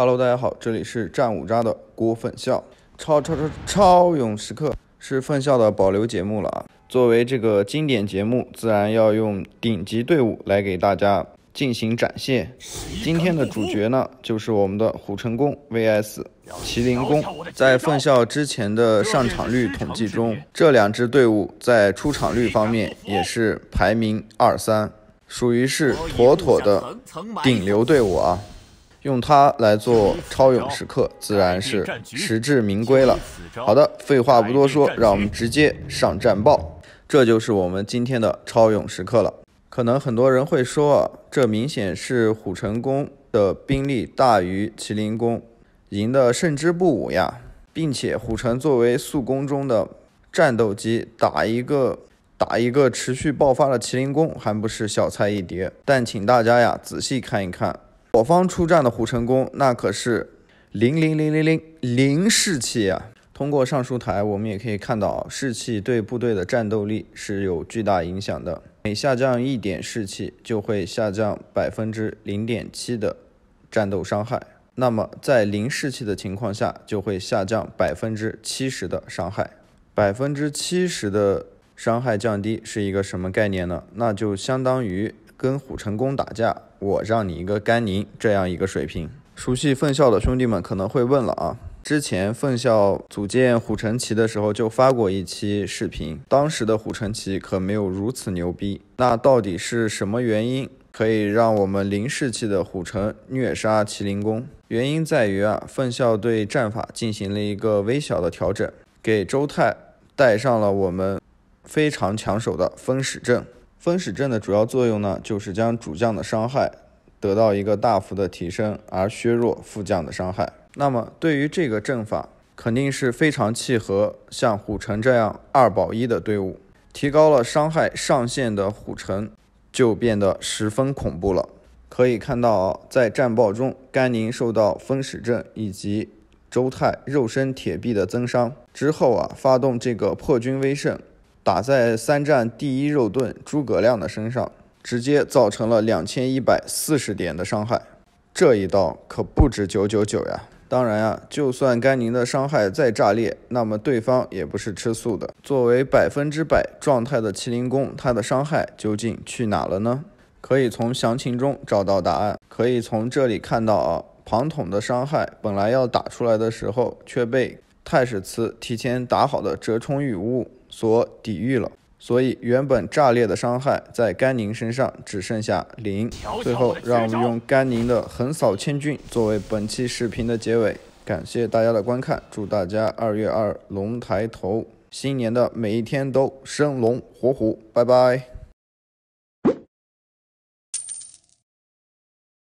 Hello，大家好，这里是战五渣的郭粉校超超超超勇时刻，是奉校的保留节目了啊。作为这个经典节目，自然要用顶级队伍来给大家进行展现。今天的主角呢，就是我们的虎城宫 VS 麒麟宫。在奉校之前的上场率统计中，这两支队伍在出场率方面也是排名二三，属于是妥妥的顶流队伍啊。用它来做超勇时刻，自然是实至名归了。好的，废话不多说，让我们直接上战报。这就是我们今天的超勇时刻了。可能很多人会说，这明显是虎城宫的兵力大于麒麟宫，赢得胜之不武呀。并且虎城作为速攻中的战斗机，打一个打一个持续爆发的麒麟宫，还不是小菜一碟。但请大家呀，仔细看一看。我方出战的虎成功，那可是零零零零零零士气啊！通过上书台，我们也可以看到，士气对部队的战斗力是有巨大影响的。每下降一点士气，就会下降百分之零点七的战斗伤害。那么，在零士气的情况下，就会下降百分之七十的伤害。百分之七十的伤害降低是一个什么概念呢？那就相当于。跟虎城功打架，我让你一个甘宁这样一个水平。熟悉奉孝的兄弟们可能会问了啊，之前奉孝组建虎城骑的时候就发过一期视频，当时的虎城骑可没有如此牛逼。那到底是什么原因可以让我们零士气的虎城虐杀麒麟弓？原因在于啊，奉孝对战法进行了一个微小的调整，给周泰带上了我们非常抢手的风使阵。分矢阵的主要作用呢，就是将主将的伤害得到一个大幅的提升，而削弱副将的伤害。那么对于这个阵法，肯定是非常契合像虎城这样二保一的队伍，提高了伤害上限的虎城，就变得十分恐怖了。可以看到，在战报中，甘宁受到分矢阵以及周泰肉身铁壁的增伤之后啊，发动这个破军威胜。打在三战第一肉盾诸葛亮的身上，直接造成了两千一百四十点的伤害，这一刀可不止九九九呀！当然啊，就算甘宁的伤害再炸裂，那么对方也不是吃素的。作为百分之百状态的麒麟弓，他的伤害究竟去哪了呢？可以从详情中找到答案。可以从这里看到啊，庞统的伤害本来要打出来的时候，却被太史慈提前打好的折冲羽物。所抵御了，所以原本炸裂的伤害在甘宁身上只剩下零。最后，让我们用甘宁的横扫千军作为本期视频的结尾。感谢大家的观看，祝大家二月二龙抬头，新年的每一天都生龙活虎！拜拜。